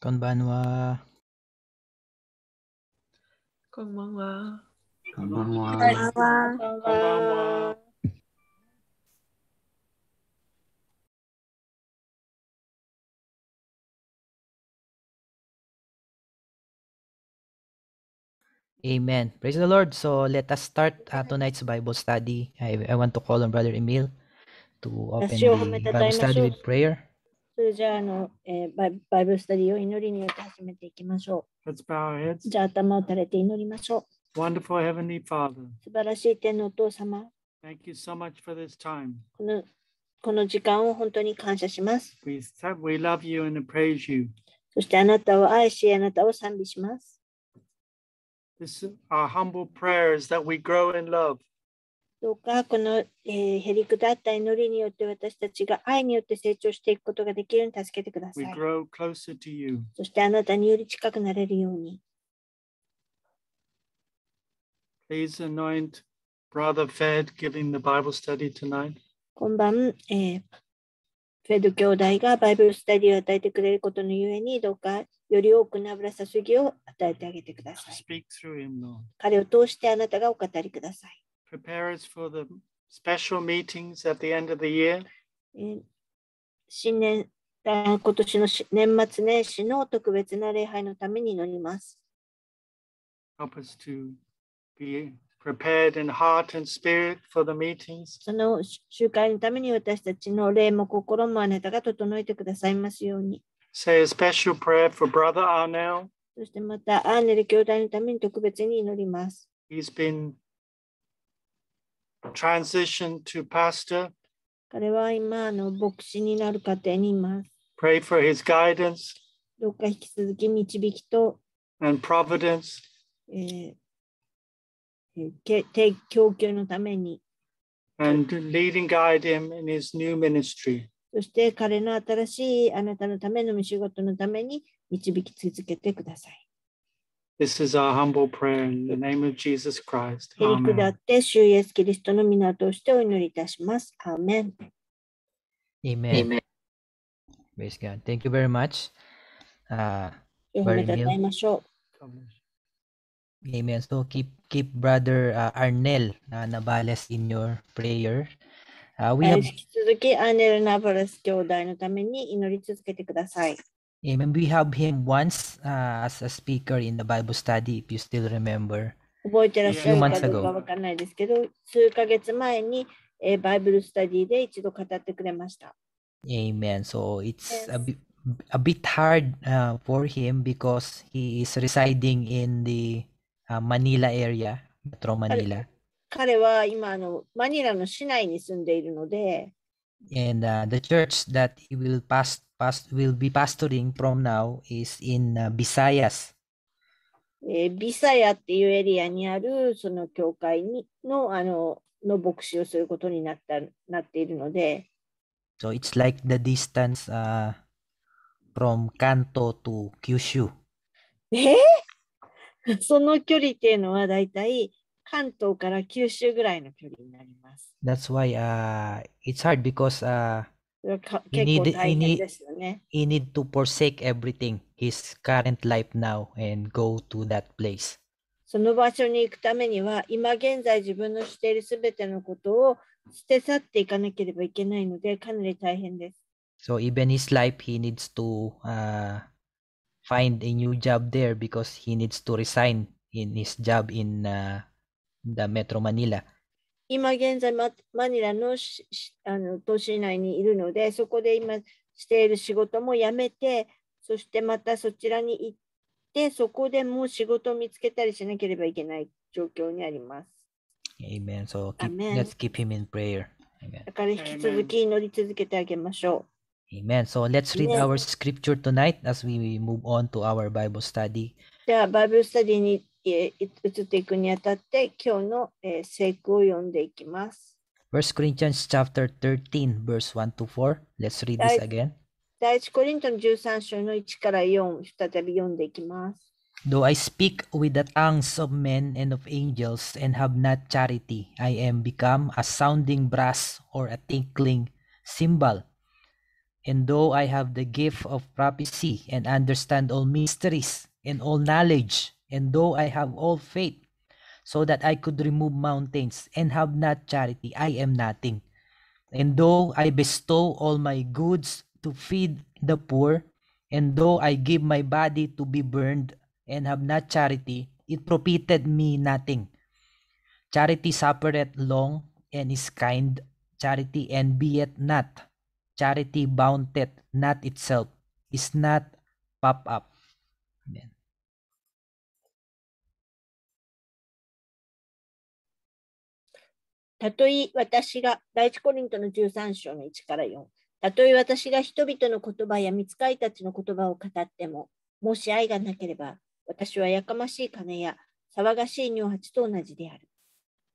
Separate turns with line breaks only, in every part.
Konbanwa.
Konbanwa. Konbanwa. Konbanwa.
Amen. Praise the Lord. So let us start uh, tonight's Bible study.
I, I want to call on Brother Emil to open the Bible study with prayer.
それじゃあ、あの、えー、バイバイブルスタディを祈りによって始めていきましょう。Let's bow our heads. じゃあ、頭を垂れて祈りましょ
Wonderful Heavenly Father, う。
素晴らしい天のお父様、
thank you so much for this time.
このこの時間を本当に感謝します。We,
sa- we love you and praise you.
そしてあなたを愛し、あなたを賛美します。
This our humble prayers that we grow in love
どうかこの、えー、へりくだった祈りによって私たちが愛によって成長していくことができるように助けてください。そしてあなたにより近くなれるように。
Please anoint Brother Fed giving the Bible study tonight.
今晩、えー、フェド兄弟がバイブルスタディを与えてくれることのゆえに、どうかより多くの油すぎを与えてあげてください。彼を通してあなたがお語りください。
prepare us for the special meetings at the end of the year.
新年今年の年末年始の特別な礼拝のために祈ります。
Help us to be prepared in heart and spirit for
the meetings. その集会のために私たちの霊も心もあなたが整えてくださいますように。
Say a special prayer for Brother Arnell.
そしてまたアーネル兄弟のために特別に祈ります。
He's been transition to pastor.
彼は今あの牧師になる過程にいます。Pray for his guidance どうか引き続き導きと、and providence. えー、け提供給のために、and leading guide him in his new ministry. そして彼の新しいあなたのための仕事のために導き続けてください。
This is our humble prayer in the name of Jesus Christ. へりくだっ
て、主イエスキリストの皆としてお祈りいたします。アーメン。
Amen.
Praise God. Thank you very much. Uh, おめでとうございましょう。Amen. So keep, keep Brother uh, Arnel uh, Navales in your prayer. Uh, we have... 引き
続き、アーネル・ナバレス兄弟のために祈り続けてください。
Amen. We have him once uh, as a speaker in the Bible study, if you still remember.
覚えてらっしゃるかどうかわからないですけど、数ヶ月前に、えー、バイブルスタディで一度語ってくれました。
Amen. Eh, so it's yes. a, a bit hard uh, for him because he is residing in the uh, Manila area, Metro Manila.
彼は今あの、マニラの市内に住んでいるので、
And、uh, the church that he will pass past will be pastoring from now is in Visayas.
えー、ビサヤっていうエリアにあるその教会にのあのの牧師をすることになったなっているので。
So it's like the distance、uh, from Kanto to Kyushu.
えー、その距離っていうのはだいたい関東から九州ぐらいの距離にな
ります。That's why、uh, it's hard because、uh,
You need, you
he need to forsake everything, his current life now, and go to that place.
その場所に行くためには、今現在自分のしているすべてのことを捨て去っていかなければいけないので、かなり大変です。
So even his life, he needs to、uh, find a new job there because he needs to resign in his job in、uh, the Metro Manila.
今現在マ、マニラのあの都市内にいるので、そこで今している仕事も辞めて、そしてまたそちらに行って、そこでもう仕事を見つけたりしなければいけない状況にあります。
Amen. So keep, Amen. let's keep him in prayer.
Amen. だから引き続き祈り続けてあげましょ
う。Amen. So let's read our scripture tonight as we move on to our Bible study.
では、バイブルスタディに First
Corinthians chapter 13 verse 1 to 4. Let's read this again.
第1コリントの13章の1から4、再び読んでいきます。
Though I speak with the tongues of men and of angels and have not charity, I am become a sounding brass or a tinkling cymbal. And though I have the gift of prophecy and understand all mysteries and all knowledge, and though I have all faith, so that I could remove mountains, and have not charity, I am nothing. And though I bestow all my goods to feed the poor, and though I give my body to be burned, and have not charity, it profited me nothing. Charity suffereth long, and is kind. Charity envieth not. Charity boundeth not
itself, is not puffed up. Amen.
たとえ私が、第一コリントの13章の1から4、たとえ私が人々の言葉や見つかいたちの言葉を語っても、もし愛がなければ、私はやかましい金や騒がしい尿八と同じである。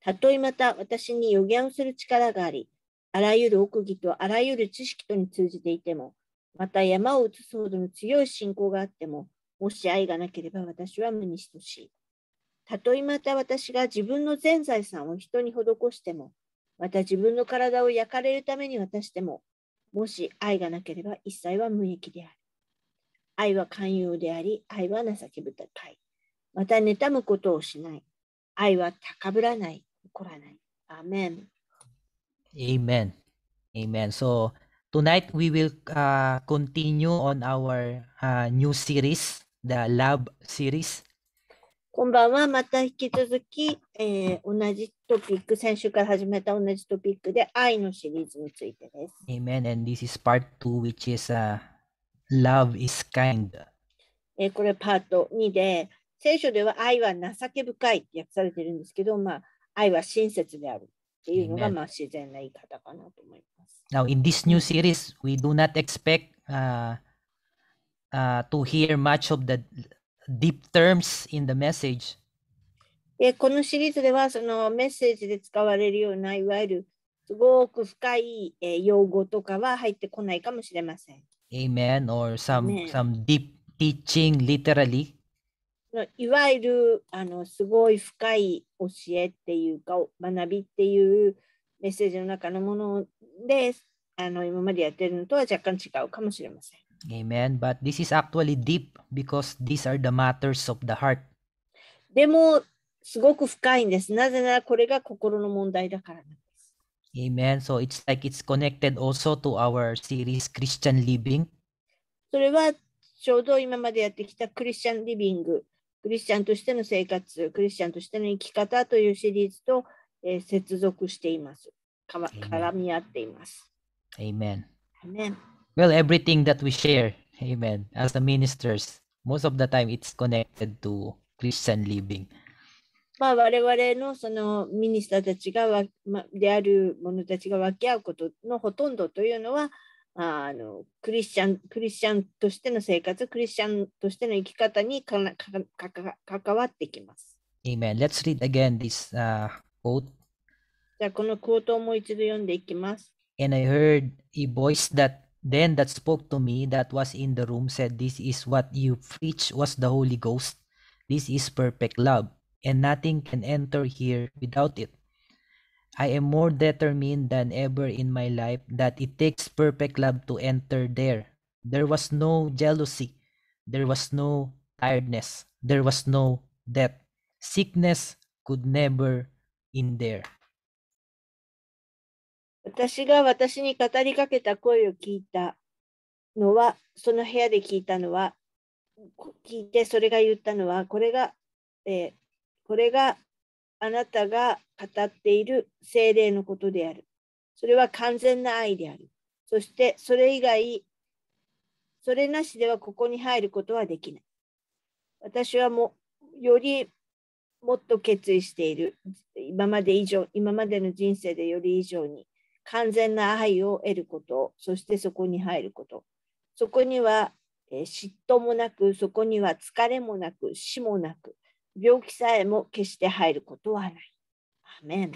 たとえまた私に予言をする力があり、あらゆる奥義とあらゆる知識とに通じていても、また山を移すほどの強い信仰があっても、もし愛がなければ私は無に等しい。たとえまた私が自分の全財産を人に施しても、また自分の体を焼かれるために渡しても、もし愛がなければ一切は無益である。愛は寛容であり、愛は情け深い。また妬むことをしない。愛は高ぶらない、怒らない。アメン。
Amen. Amen. So tonight we will uh, continue on our uh, new series, the Love series.
こんばんは。また引き続き、えー、同じトピック、先週から始めた同じトピックで愛のシリーズについてです。
Amen. And this is part 2, which is、uh, Love is kind.
えー、これパート2で、聖書では愛は情け深いって訳されてるんですけど、まあ、愛は親切であるっていうのが、まあ、自然な言い方かなと思い
ます。Now, in this new series, we do not expect、uh, uh, to hear much of the deep terms in the message.
でこのシリーズではそのメッセージで使われるようないわゆるすごく深い、えー、用語とかは入ってこないかもしれません。
Amen or some,、some deep teaching literally.
いわゆるあのすごい深い教えっていうか学びっていうメッセージの中のものであの今までやってるのとは若干違うかもしれません。
Amen. But this is actually deep because these are the matters of the heart.
でも、すごく深いんです。なぜならこれが心の問題だからなんです。
Amen. So it's like it's connected also to our series Christian Living.
それはちょうど今までやってきたクリスチャンリビング、クリスチャンとしての生活、クリスチャンとしての生き方というシリーズと、えー、接続しています。絡み合っています。
Amen. Amen. well everything that we share amen as the ministers most of the time it's connected to Christian living
まあ我々のそのミニスターたちがわ、ま、である者たちが分け合うことのほとんどというのはあのクリスチャンクリスチャンとしての生活、クリスチャンとしての生き方にかかか関わってきます。
Amen. Let's read again this、uh, quote.
じゃこのクォートをもう一度読んでいきます。
And I heard a voice that Then that spoke to me that was in the room said, This is what you preach was the Holy Ghost. This is perfect love, and nothing can enter here without it. I am more determined than ever in my life that it takes perfect love to enter there. There was no jealousy. There was no tiredness. There was no death. Sickness could never in there.
私が私に語りかけた声を聞いたのは、その部屋で聞いたのは、聞いてそれが言ったのは、これが、えー、これがあなたが語っている精霊のことである。それは完全な愛である。そしてそれ以外、それなしではここに入ることはできない。私はもよりもっと決意している。今まで以上、今までの人生でより以上に完全な愛を得ること、そしてそこに入ること。そこには、え嫉妬もなく、そこには疲れもなく、死もなく、病気さえも決して入ることはない。Amen.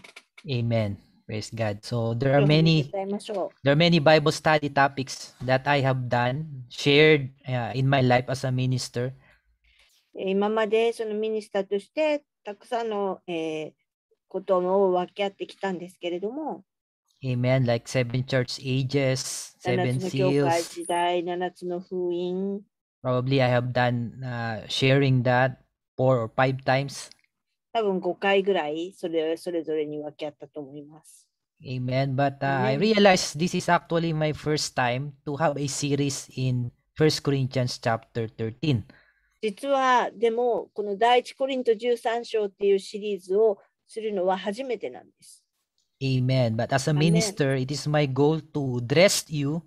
Amen. Praise God. So there are many there are many Bible study topics that I have done, shared uh, in my life as a minister.
今までそのミニスターとしてたくさんの、えー、ことを分け合ってきたんですけれども。
Amen. Like seven church ages, seven seals. Probably I have done uh, sharing that four or five times.
多分5回ぐらいそれ,それぞれに分け合ったと思います。
Amen. But uh, Amen. I realized this is actually my first time to have a series in 1 Corinthians chapter 13.
実はでもこの第一コリント13章っていうシリーズをするのは初めてなんです。
Amen. But as a m i n i s t e r it is my goal to dress you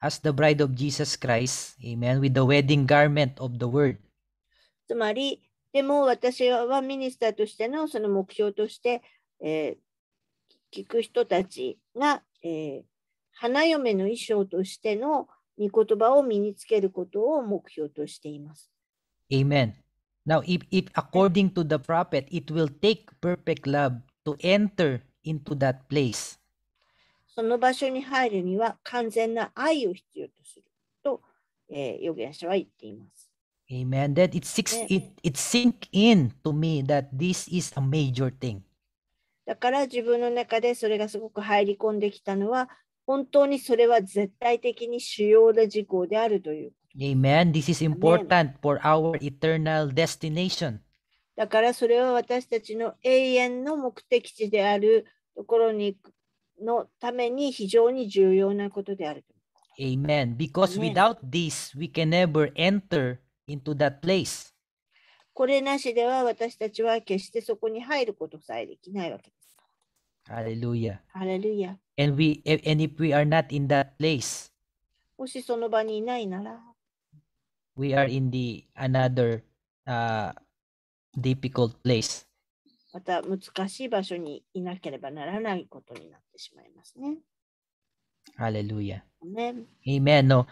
as the bride of Jesus Christ. Amen. With the wedding garment of the word.
つまり、でも私はミニスターとしてのその目標として、えー、聞く人たちが、えー、花嫁の衣装としての御言葉を身につけることを目標としています。
Amen. Now, if, if according to the prophet, it will take perfect love to enter into that place.
その場所に入るには完全な愛を必要とすると、えー、預言者は言っています。
Amen. That it, six, it, it sink in to me that this is a major thing.
だから自分の中でそれがすごく入り込んできたのは、本当にそれは絶対的に主要な事項であるという。
Amen. This is important for our eternal destination.
だからそれは私たちの永遠の目的地であるところにのために非常に重要なことである。
Amen. Because without this, we can never enter into that place.
これなしでは私たちは決してそこに入ることさえできないわけです。
ハレルヤ。
ハレルヤ。
And, we, and if we are not in that place,
もしその場にいないなら、
we are in the another、uh, difficult place.
また難しい場所にいなければならないことになってしまいますね。
Hallelujah. Amen. Amen. No.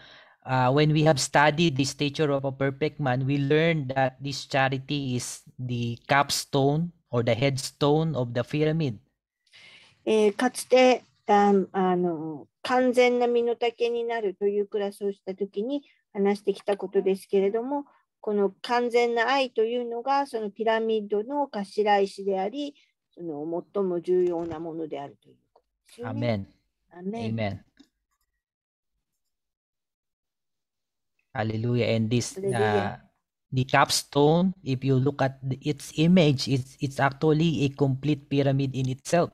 Uh, when we have studied t h i s t e a c h e r of a perfect man, we learn that this charity is the capstone or the headstone of the pyramid.
えー、かつてあの完全な身の丈になるというクラスをした時に話してきたことですけれども、この完全な愛というのがそのピラミッドの頭石でありその最も重要なものであるという
ことです、ね。アメン。ア
メン。アメ
ン。アレルヤ。And this、uh, the capstone, if you look at the, its image, it's, it's actually a complete pyramid in itself.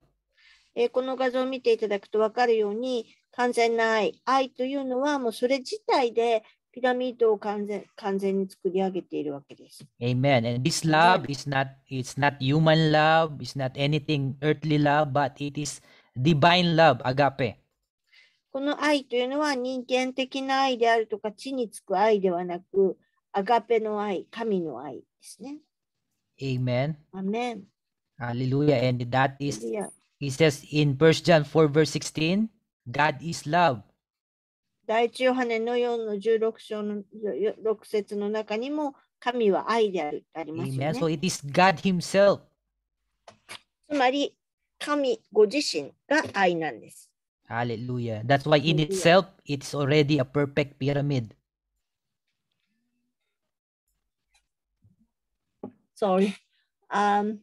えー、この画像を見ていただくと分かるように完全な愛。愛というのはもうそれ自体でピラミッドを完全完全に作り上げているわけです。
Amen. And this love is not, it's not human love, it's not anything earthly love, but it is divine love, agape.
この愛というのは人間的な愛であるとか、地につく愛ではなく、アガペの愛、神の愛ですね。Amen. Amen.
Hallelujah. And that is, he says in 1 John 4 verse 16, God is love.
第一ヨハネの4の16章の6節の中にも神は愛であるってありますよね。So
it is God himself.
つまり神ご自身が愛なんです。
Hallelujah. That's why in itself it's already a perfect pyramid.
Sorry. Um,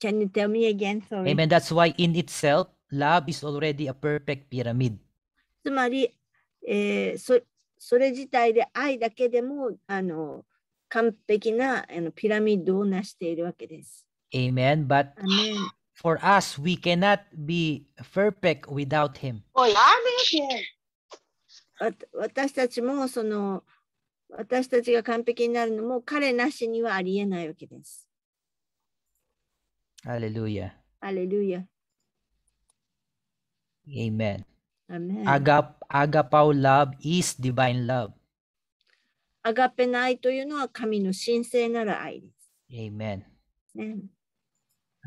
can you tell me again? Sorry. Amen.
That's why in itself love is already a perfect pyramid.
つまりえー、そそれ自体で愛だけでもあの完璧なあのピラミッドを成しているわけです。
Amen. But Amen. for us, we cannot be perfect without Him.
私たちもその私たちが完璧になるのも彼なしにはありえないわけです。
アレルヤ。
アレルヤ。Amen. Amen. Agap,
agapao love is divine love.
to no kami アガペナイというのは神の神聖なる愛です。Amen. Amen.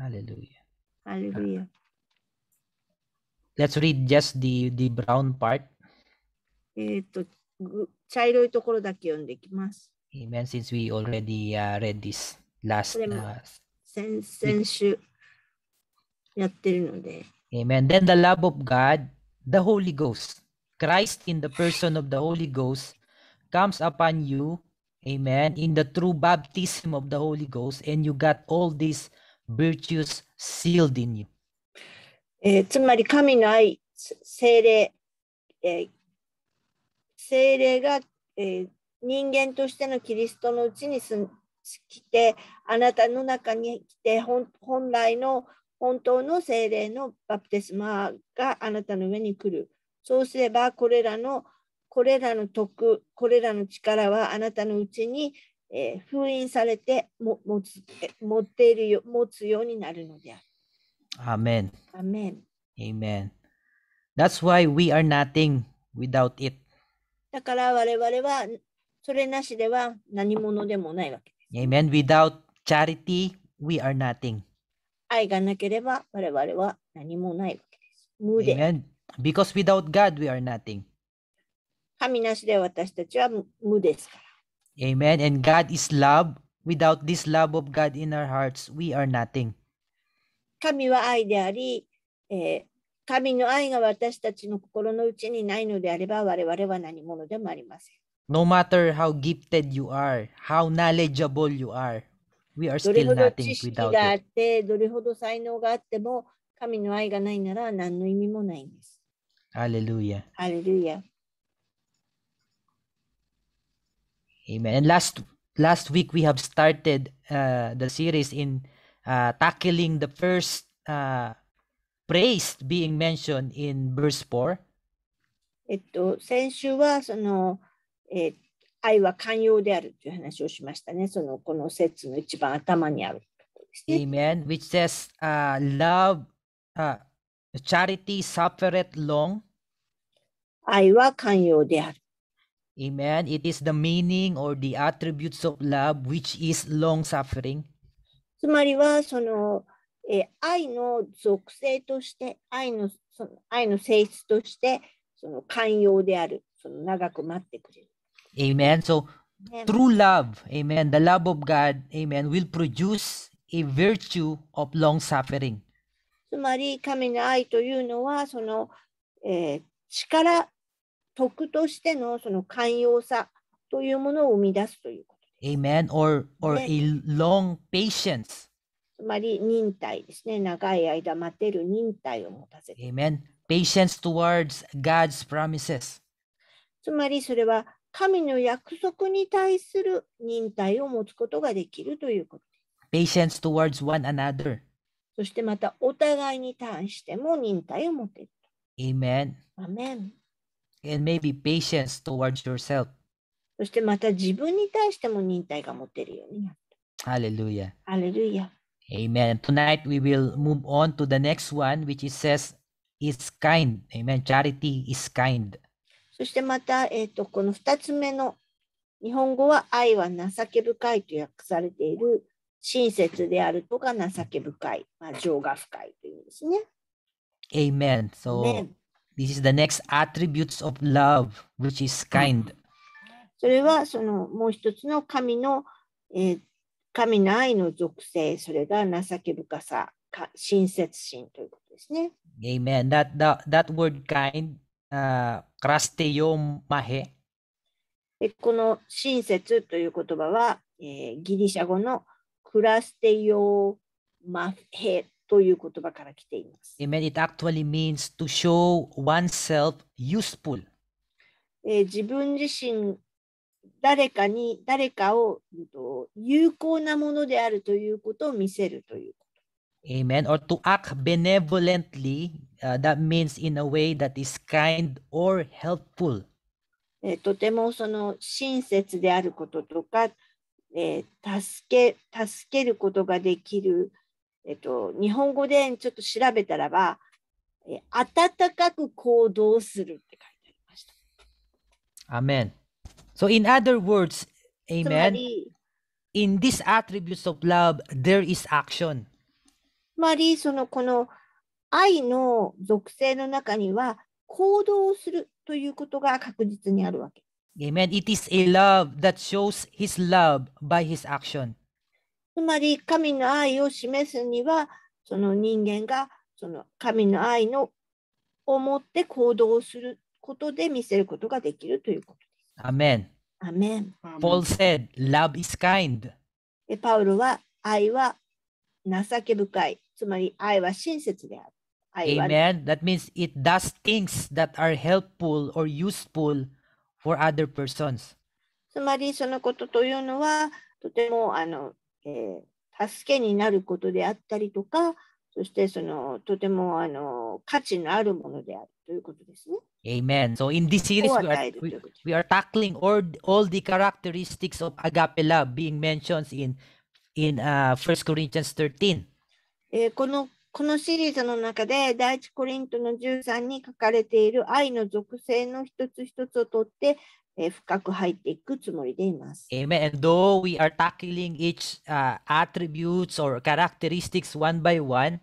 Amen. Hallelujah.
Hallelujah.
Let's read just the, the brown part. Amen. Since we already、uh, read this last. Uh, sen, last、uh, Amen. Then the love of God the Holy Ghost. Christ in the person of the Holy Ghost comes upon you, amen, in the true baptism of the Holy Ghost, and you got all these virtues sealed in you. えー、つ
まり神の愛、精霊、えー、精霊が、えー、人間としてのキリストのうちにす来て、あなたの中に来て、本来の本当の精霊のバプテスマがあなたの上に来る。そうすればこれらのこれらの徳、これらの力はあなたのうちに、えー、封印されても持つ持っているよ持つようになるのである。アメン。アメン。
a ーメン。That's why we are nothing without it.
だから我々はそれなしでは何者でもないわけ
です。Amen. Without charity, we are nothing.
愛がなければ我々は何もないわけで
す。無で。Amen. Because without God we are nothing.
神なしで私たちは無ですから。
Amen. And God is love. Without this love of God in our hearts, we are nothing.
神は愛であり、えー、神の愛が私たちの心の内にないのであれば我々は何者でもありません。
No matter how gifted you are, how knowledgeable you are, We are still nothing without があっ it.
て、どれほど才能があっても、神の愛がないなら何の意味もないんです。
Hallelujah.
ハレルヤ。
Amen. And last last week we have started uh, the series in uh, tackling the first uh, praise being mentioned in verse 4.
えっと、先週はその、えっ eh, 愛は寛容であるという話をしましたね。そのこの説の一番頭にあると
ころですね。Amen, which says、uh, love,、uh, charity suffereth long.
愛は寛容である。
Amen. It is the meaning or the attributes of love which is long suffering.
つまりはその、えー、愛の属性として愛のその愛の性質としてその寛容であるその長く待ってくれる。
Amen. So Amen. true love, amen, the love of God, amen, will produce a virtue of long suffering.
つまり神の愛というのはその、えー、力徳としてのその寛容さというものを生み出すというこ
と。Amen. Or, or a long patience.
つまり忍耐ですね。長い間待てる忍耐を持たせる。
Amen. Patience towards God's promises.
つまりそれは神の約束に対する忍耐を持つことができるということ。
Patience towards one another.
そしてまたお互いに対しても忍耐を持てる。Amen. Amen.
And maybe patience towards yourself.
そしてまた自分に対しても忍耐が持てるようになる。
Hallelujah.
Hallelujah.
Amen. Tonight we will move on to the next one, which it says is kind. Amen. Charity is kind.
そしてまた、えっ、ー、と、この2つ目の、日本語は愛は情け深いと訳されている、親切であるとか情け深い、まあ、情が深いという意味ですね。
Amen. So, this is the next attributes of love, which is kind.
それはそのもう一つの神の、えー、神の愛の属性、それが情け深さ、か親切心ということですね。
Amen. That, that, that word kind クラステヨンマヘ
この親切という言葉は、えー、ギリシャ語のクラステヨマヘという言葉から来ていま
す。It actually means to show oneself useful.
自分自身誰かに誰かを有効なものであるということを見せるという
Amen. Or to act benevolently, uh, that means in a way that is kind or helpful.
えー、とてもその親切であることとか、えー、助け助けることができる、えーと、日本語でちょっと調べたらば、えー、温かく行動するって書いてありました。
アメン。So in other words, Amen. In these attributes of love, there is action.
まりそのこの愛の属性の中には行動をするということが確実にあるわけ。Amen.
It is a love that shows his love by his action.
つまり神の愛を示すにはその人間がその神の愛のを持って行動することで見せることができるということです。アメン。アメン。Paul said,
love is kind.
パウロは愛は情け深い。つまり愛は親切である。Amen.
That means it does things that are helpful or useful for other persons.
つまりそのことというのはとてもあの、えー、助けになることであったりとか、そしてそのとてもあの価値のあるものであるということですね。
Amen. So in this series, we are, we, we are tackling all, all the characteristics of agape love being mentioned in in uh, 1 Corinthians 13.
えー、このこのシリーズの中で第一コリントの13に書かれている愛の属性の一つ一つをとって、えー、深く入っていくつもりでいます。
Amen. And though we are tackling each、uh, attributes or characteristics one by one,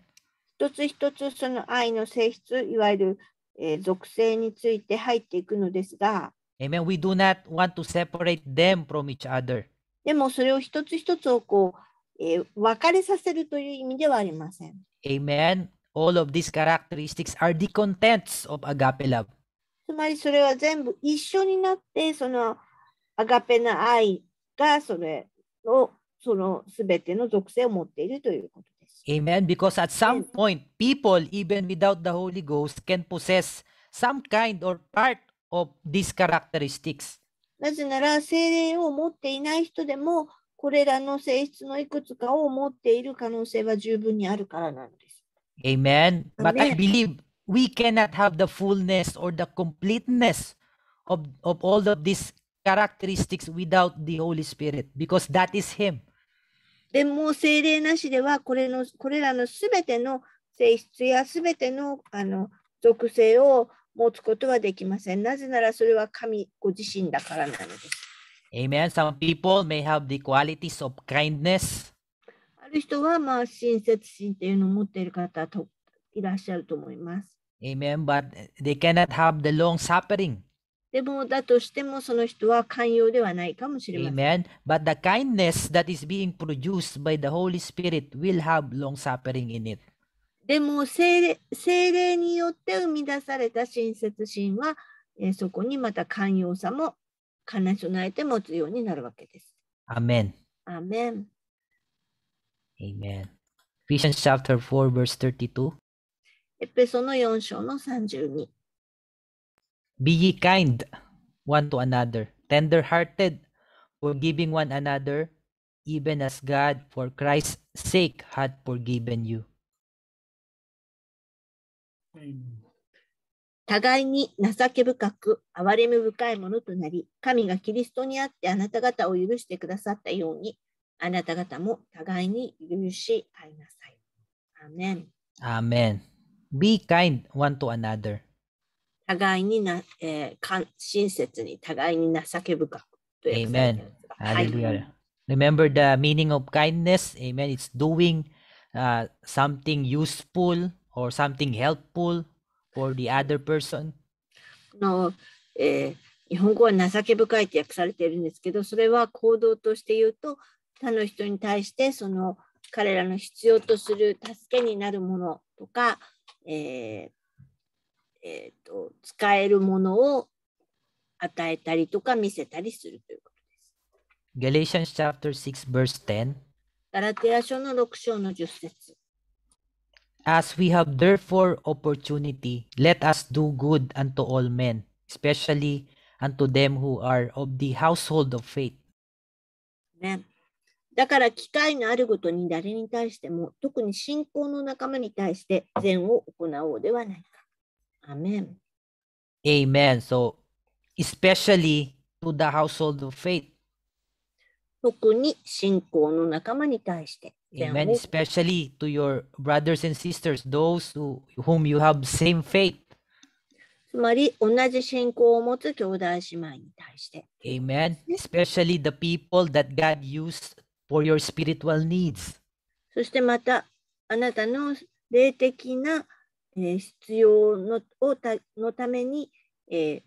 一つ一つその愛の性質、いわゆる、えー、属性について入っていくのですが、
Amen. We do not want to separate them from each other.
でもそれを一つ一つをこうえー、別れさせるという意味ではありません。
Amen. All of these characteristics are the contents of agape love.
つまりそれは全部一緒になって、そのアガペの愛がそれのそのすべての属性を持っているということ
です。Amen. Because at some point, people, even without the Holy Ghost, can possess some kind or part of these characteristics.
なぜなら、精霊を持っていない人でも、これらの性質のいくつかを持っている可能性は十分にあるからなんです。
Amen. But I believe we cannot have the fullness or the completeness of, of all of these characteristics without the Holy Spirit because that is Him.
でも精霊なしではこれのこれらのすべての性質やすべてのあの属性を持つことはできません。なぜならそれは神ご自身だからなのです。
Amen. Some people may have the qualities of kindness.
ある人はまあ親切心っていうのを持っている方といらっしゃると思います。
Amen. But they cannot have the long suffering.
でもだとしてもその人は寛容ではないかもしれま
せん。Amen. But the kindness that is being produced by the Holy Spirit will have long suffering in it.
でも精霊精霊によって生み出された親切心は、えー、そこにまた寛容さも兼ね備えて持つようになるわけです。アメン。アメン。
Amen.
Ephesians chapter 4 verse 32.
エペソの4章の32。
Be ye kind one to another, tender hearted, forgiving one another, even as God for Christ's sake had forgiven you.
Amen. 互いに情け深く、憐れみ深いものとなり、神がキリストにあってあなた方を許してくださったように、あなた方も互いに許し合いなさい。アメン。
アメン。Be kind one to another.
互いにな、えー、親切に互いに情け深く。
Amen. Hallelujah. Remember the meaning of kindness. Amen. It's doing uh, something useful or something helpful or the other person?
の、えー、日本語は情け深いって訳されているんですけど、それは行動として言うと、他の人に対してその彼らの必要とする助けになるものとか、えーえーと、と使えるものを与えたりとか見せたりするというこ
とです。Galatians chapter 6 verse 10
ガラテア書の6章の10節
As we have therefore opportunity, let us do good unto all men, especially unto them who are of the household of faith.
ね。だから機会があるごとに誰に対しても、特に信仰の仲間に対して善を行おうではないか。アメン。
Amen. So, especially to the household of faith.
特に信仰の仲間に対して。Amen.
Especially to your brothers and sisters, those who, whom you have same faith. Amen. Especially the people that God used for your spiritual needs.
そしてまたあなたの霊的な、えー、必要のをたのために、え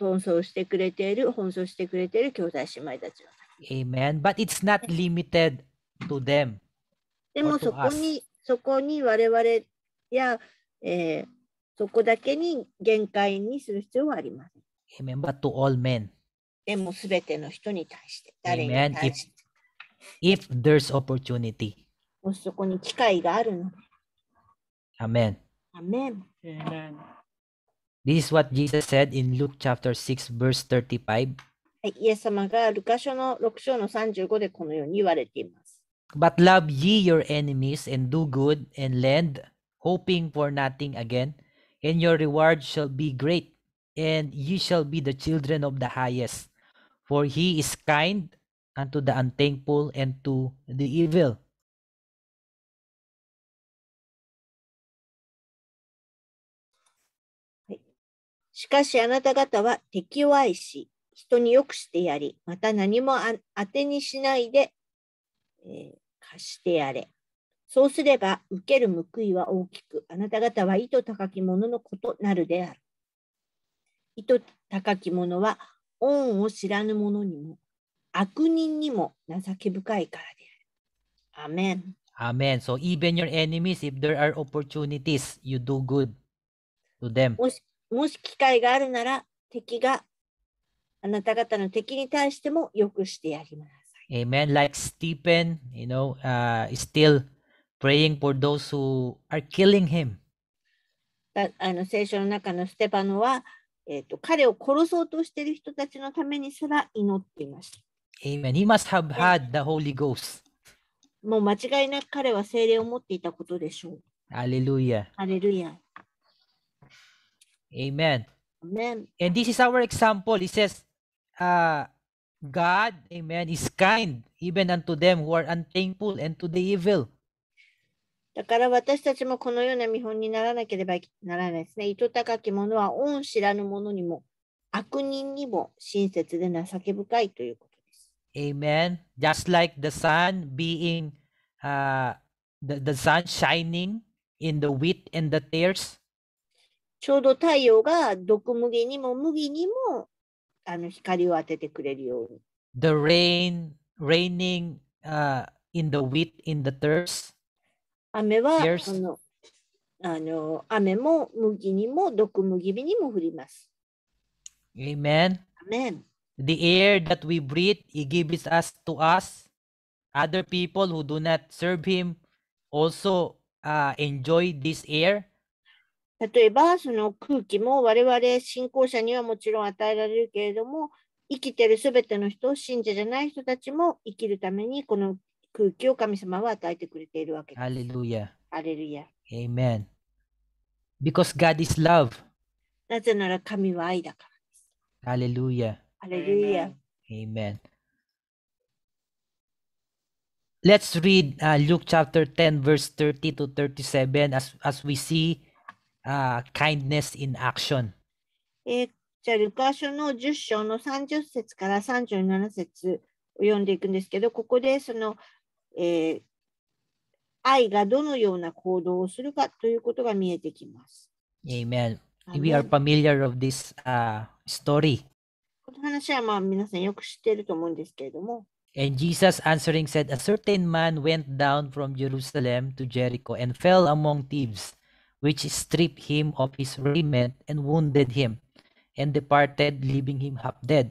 ー、奔走してくれている、奔走してくれている兄弟姉妹たちの。
Amen. But it's not limited to them.
でもそこに、そこに我々や、えー、そこだけに限界にする必要はありま
せん。Remember to all men.
でもすべての人に対して、誰に対し
て。If, if there's opportunity.
もしそこに機会があるので。Amen. Amen. Amen.
This is what Jesus said in Luke chapter 6 verse 35.
イエス様がルカ書の6章の35でこのように言われています。
But love ye your enemies and do good and lend, hoping for nothing again, and your reward shall be great, and ye shall be the children of the highest.
For he is kind unto the unthankful and to the evil. evil.
しかしあなた方は敵を愛し、人に良くしてやり、また何もあ当てにしないでえー、貸してやれ。そうすれば、受ける報いは大きく、あなた方は意図高き者ののことなるである。意図高き者は、恩を知らぬ者にも、悪人にも情け深いからである。アメン。
アメン。So even your enemies, if there are opportunities, you do good to them. も
しもし機会があるなら、敵が、あなた方の敵に対してもよくしてやります。
a man like Stephen, you know, uh, is still praying for those who are killing him. Amen. He must have had the Holy Ghost.
もう間違いなく彼は精霊を持っていたことでしょう。
Hallelujah. a m e n Amen. And
this is our example. He says, uh,
God, amen, is kind even unto them who are unthankful and to the
evil. だから私たちもこのような見本にならなければならないですね。糸高き者は恩知らぬ者にも悪人にも親切で情け深いということで
す。Amen. Just like the sun being、uh, the, the sun shining in the wheat and the tears.
ちょうど太陽が毒麦にも麦にもあの光を当ててくれるように。
The rain raining、uh, in the wheat in the
thirst. 雨はそのあの雨も麦にも毒麦にも降ります。
Amen. Amen. The air that we breathe, He gives us to us. Other people who do not serve Him also uh, enjoy this air.
例えばその空気も我々信仰者にはもちろん与えられるけれども生きてるすべての人信者じゃない人たちも生きるためにこの空気を神様は与えてくれているわけ
です。ハレルヤ。ハレルヤ。Amen. Because God is love.
なぜなら神は愛だからで
す。ハレルヤ。
ハレルヤ。
Amen. Let's read uh, Luke chapter 10, verse 30 to 37 as, as we see ああ、kindness in action。
えー、じゃあ、ルカ書の10章の30節から37節を読んでいくんですけど、ここでその、えー、愛がどのような行動をするかということが見えてきます。
Amen. We are familiar of this、uh, story.
この話はまあ皆さんよく知っていると思うんですけれども。
And Jesus answering said, A certain man went down from Jerusalem to Jericho and fell among thieves. which stripped him of his raiment and wounded him, and departed, leaving him half dead.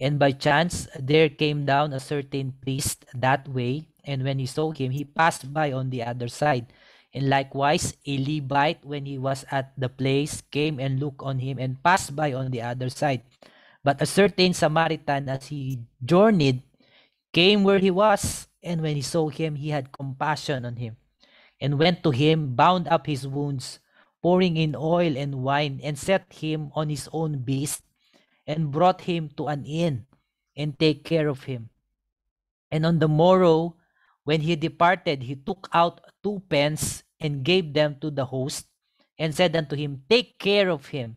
And by chance there came down a certain priest that way, and when he saw him, he passed by on the other side. And likewise, a Levite, when he was at the place, came and looked on him and passed by on the other side. But a certain Samaritan, as he journeyed, came where he was, and when he saw him, he had compassion on him and went to him, bound up his wounds, pouring in oil and wine, and set him on his own beast, and brought him to an inn, and take care of him. And on the morrow, when he departed, he took out two pence, and gave them to the host, and said unto him, Take care of him,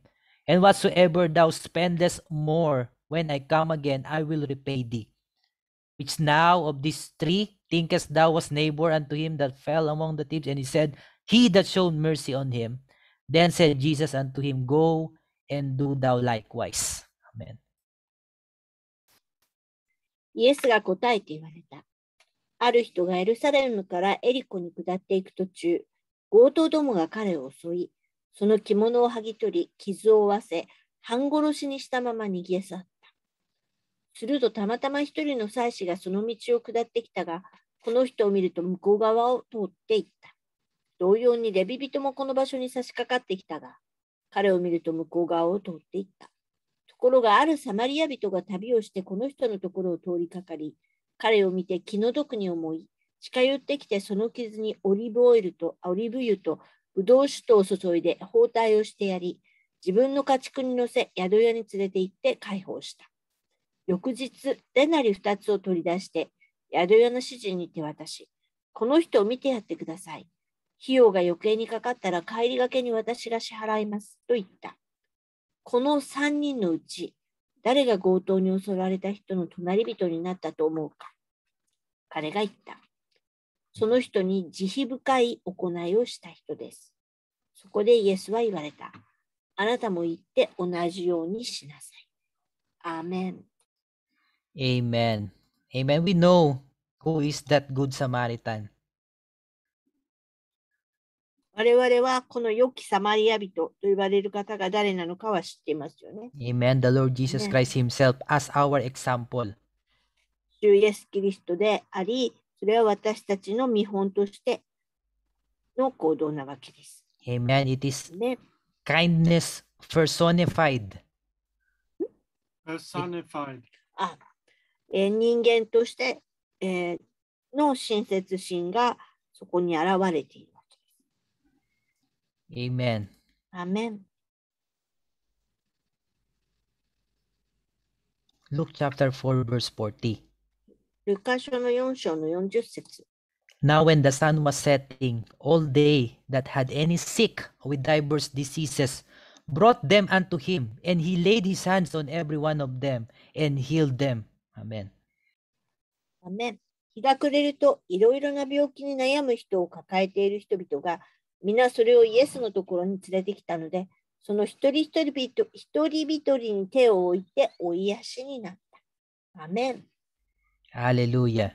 and whatsoever thou spendest more, when I come again, I will repay thee. Which now of these three, Thinkest thou was neighbor unto him that fell among the thieves? And he said, He that showed mercy on him. Then said Jesus unto him, Go and do thou likewise. Amen.
イエスが答えて言われた。ある人がエルサレムからエリコに下っていく途中、強盗どもが彼を襲い、その着物を剥ぎ取り、傷を負わせ、半殺しにしたまま逃げ去っするとたまたま一人の妻子がその道を下ってきたが、この人を見ると向こう側を通っていった。同様にレビ人もこの場所に差し掛かってきたが、彼を見ると向こう側を通っていった。ところがあるサマリア人が旅をしてこの人のところを通りかかり、彼を見て気の毒に思い、近寄ってきてその傷にオリーブオイルとオリーブ油とブドウ酒とを注いで包帯をしてやり、自分の家畜に乗せ宿屋に連れて行って解放した。翌日、でナリ2つを取り出して、宿屋の指示に手渡し、この人を見てやってください。費用が余計にかかったら帰りがけに私が支払います。と言った。この3人のうち、誰が強盗に襲われた人の隣人になったと思うか。彼が言った。その人に慈悲深い行いをした人です。そこでイエスは言われた。あなたも行って同じようにしなさい。アーメン。
Amen. Amen. We know who is that good Samaritan.
我々はこの良きサマリア人と呼ばれる方が誰なのかは知っていますよね。
Amen. The Lord Jesus Christ Himself as our example.
主イエス・キリストであり、それは私たちの見本としての行動なわけです。
Amen. It is、kindness personified.
Personified. あ、えー、人間として、えー、の親切心がそこに現れているわ
けです。Amen. アメン。Luke chapter 4 verse 40.
ルカ書の4章の40節
Now when the sun was setting, all they that had any sick with diverse diseases brought them unto him, and he laid his hands on every one of them and healed them. アメン。
アメン。日が暮れると、いろいろな病気に悩む人を抱えている人々が、皆それをイエスのところに連れてきたので、その一人一人びと一人一人に手を置いてお癒しになった。アメン。
アレルヤ。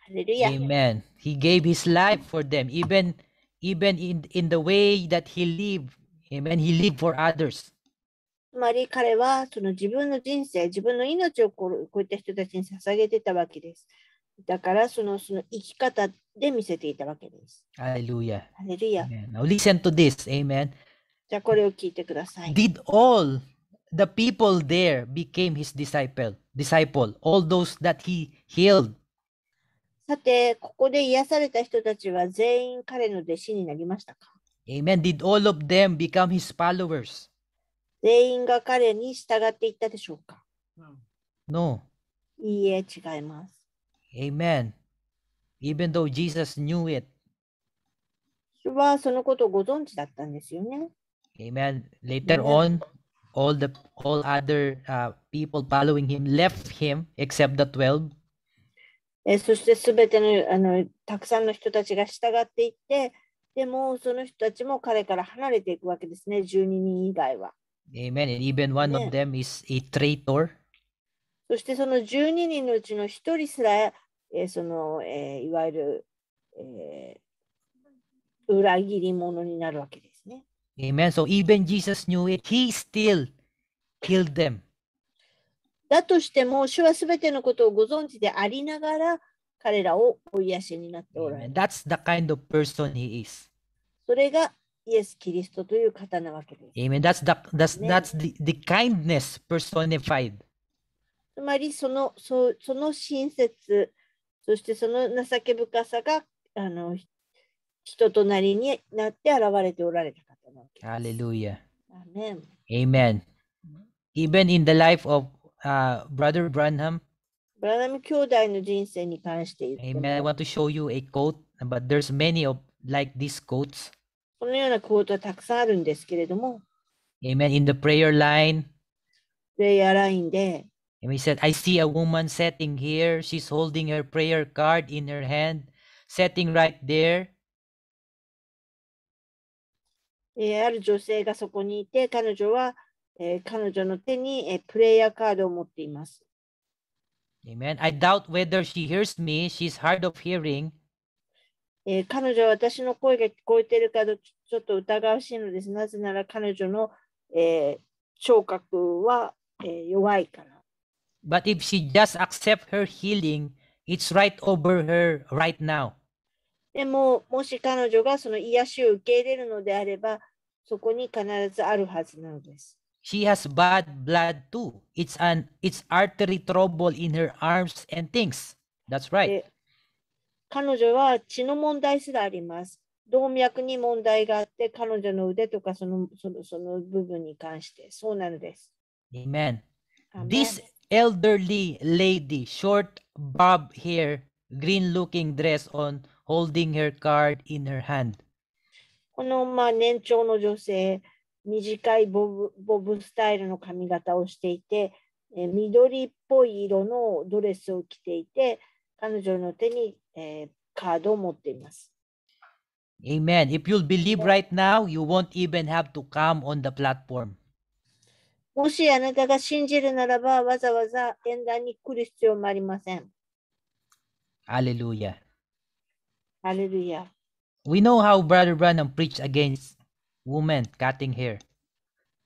ハレルヤ。Amen. He gave his life for them, even, even in, in the way that he lived. Amen. He lived for others.
つまり彼はその自分の人生、自分の命をこういった人たちに捧げてたわけです。だからそのその生き方で見せていたわけです。
ハレルヤ。ハレルヤ。Now listen to this. Amen.
じゃあこれを聞いてください。
Did all the people there became his disciple, disciple, all those that he healed?
さて、ここで癒された人たちは全員彼の弟子になりましたか
Amen. Did all of them become his followers?
全員が彼に従っていったでしょうか No. いいえ、違います。
Amen. Even though Jesus knew it.
主はそのことをご存知だったんですよね。
Amen. Later on, all the all other、uh, people following him left him except the
えそしてすべてのあのたくさんの人たちが従っていって、でもその人たちも彼から離れていくわけですね、十二人以外は。
Amen. And even one of them is a traitor.
そしてその12人のうちの1人すら、えーそのえー、いわゆる、えー、裏切り者になるわけですね。
Amen. So even Jesus knew it. He still killed them.
だとしても、主はすべてのことをご存知でありながら、彼らをお癒しになっておられ
る。Amen. That's the kind of person he is.
それがイエス・キリストという方なわけで
す。Amen. That's the, that's, that's the, the kindness personified.
つまりそのそその親切、そしてその情け深さがあの人となりになって現れておられた方
なわけです。Hallelujah. Amen. Amen. Even in the life of、uh, Brother Branham,
ブラナム兄弟の人生に関して言っても。Amen. I
want to show you a quote, but there's many of like these quotes.
このような行動はたくさんあるんですけれども。
Amen. In the prayer line.
プレイヤーラインで。
And he said, I see a woman sitting here. She's holding her prayer card in her hand, sitting right there.
えー、ある女性がそこにいて、彼女は、えー、彼女の手に、えー、プレイヤーカードを持っています。
Amen. I doubt whether she hears me. She's hard of hearing.
えー、彼女は私の声が聞こえているかどちょっと疑わしいのです。なぜなら彼女の、えー、聴覚は、えー、弱いから。
But if she just accept her healing, it's right over her right now.
でも、もし彼女がその癒しを受け入れるのであれば、そこに必ずあるはずなのです。
She has bad blood too. It's an it's artery trouble in her arms and things. That's right.
彼女は血の問題すらあります。動脈に問題があって、彼女の腕とかそのそのその部分に関して、そうなんです。
Amen. This elderly lady, short bob hair, green looking dress on, holding her card in her hand.
このまあ年長の女性、短いボブボブスタイルの髪型をしていて、え緑っぽい色のドレスを着ていて、彼女の手にえー、カードを持っています。
Amen. If you'll believe right now, you won't even have to come on the platform.
もしあなたが信じるならば、わざわざ演壇に来る必要もありません。
ハレルヤ。
ハレルヤ。
We know how Brother Branham preached against women cutting hair.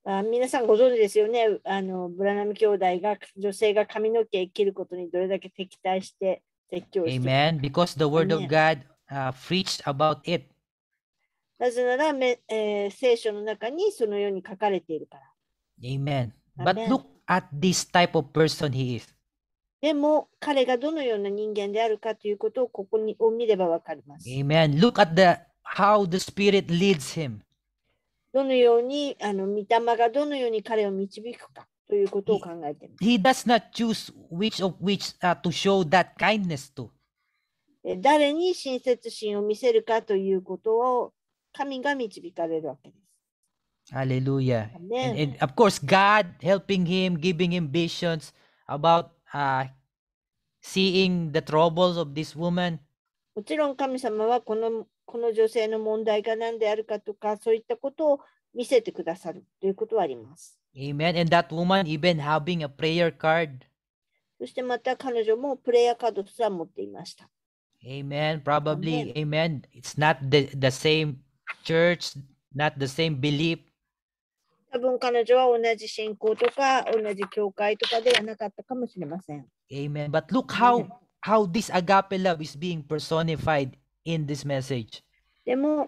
あ皆さんご存知ですよねあの。ブラナム兄弟が女性が髪の毛切ることにどれだけ敵対して Amen.
Because the word of God uh, preached about it.
なぜなら、えー、聖書の中にそのように書かれているから。
Amen. But look at this type of person he is.
でも彼がどのような人間であるかということをここにを見ればわかります。
Amen. Look at the, how the Spirit leads him.
どのようにあの御霊がどのように彼を導くか。ということを考えてい
ます。He does not choose which of which、uh, to show that kindness to.
誰に親切心を見せるかということを神が導かれるわけです。
Hallelujah. And, and of course, God helping him, giving him visions about uh, seeing the troubles of this woman.
もちろん神様はこのこの女性の問題が何であるかとかそういったことを見せてくださるということはあります。
Amen. And that woman even having a prayer card.
そしてまた彼女もプレイヤーカードすら持っていました。
Amen. Probably. Amen. It's not the, the same church, not the same belief.
多分彼女は同じ信仰とか同じ教会とかではなかったかもしれません。
Amen. But look how how this agape love is being personified in this message.
でも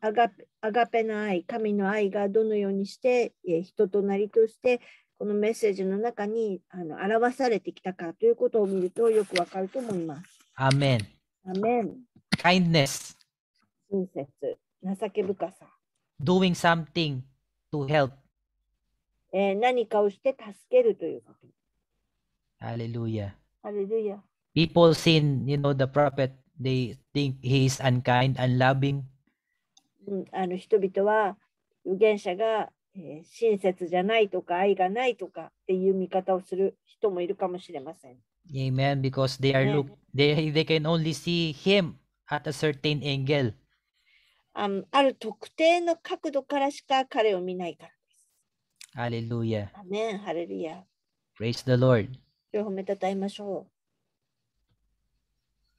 アガペアガペの愛、神の愛がどのようにして、え人となりとして、このメッセージの中にあの表されてきたかということを見るとよくわかると思います。アメン。アメン。
Kindness。
親切、情け深さ。
Doing something to help.
えー、何かをして助けるということ。
ハレルヤ。ハレルヤ。People seen, you know, the prophet, they think he is unkind, unloving.
あの人々は預言者が、親切じゃないとか愛がないとかっていう見方をする人もいるかもしれません。
Amen. Because they are look they they can only see him at a certain angle.
あある特定の角度からしか彼を見ないからです。
ハレルヤ。
アメン、ハレルヤ。
Praise the Lord.
褒めたたえましょ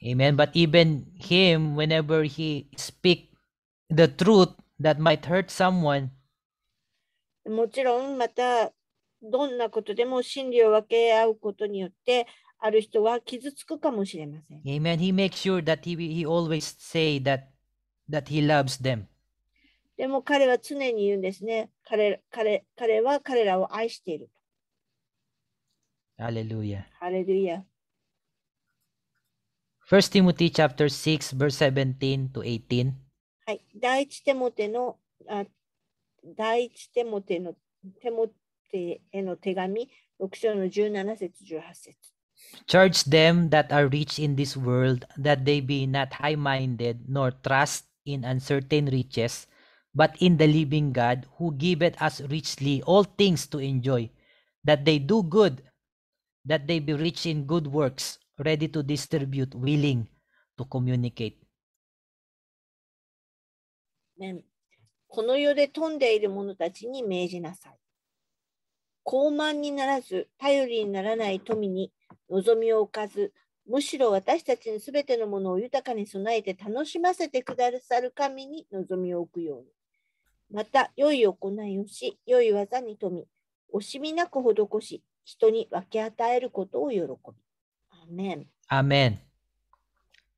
う。Amen. But even him, whenever he speak s the truth that might hurt someone.
もちろんまたどんなことでも真理を分け合うことによってある人は傷つくかもしれませ
ん。Amen. He makes sure that he, he always say that, that he loves them.
でも彼は常に言うんですね。彼彼彼は彼らを愛している。
ハレルヤ。
ハレルヤ。
1 Timothy chapter 6 verse 17 to 18
はい、第一手モテのあ第一手モテの手モテへの手紙6章の17節18節
Charge them that are rich in this world that they be not high-minded nor trust in uncertain riches but in the living God who giveth us richly all things to enjoy that they do good that they be rich in good works ready to distribute willing to communicate
面この世で富んでいる者たちに命じなさい。高慢にならず、頼りにならない富に望みを置かず、むしろ私たちにすべてのものを豊かに備えて楽しませてくださる神に望みを置くように。また、良い行いをし、良い技に富み、惜しみなく施し、人に分け与えることを喜び。アメン。
アメン。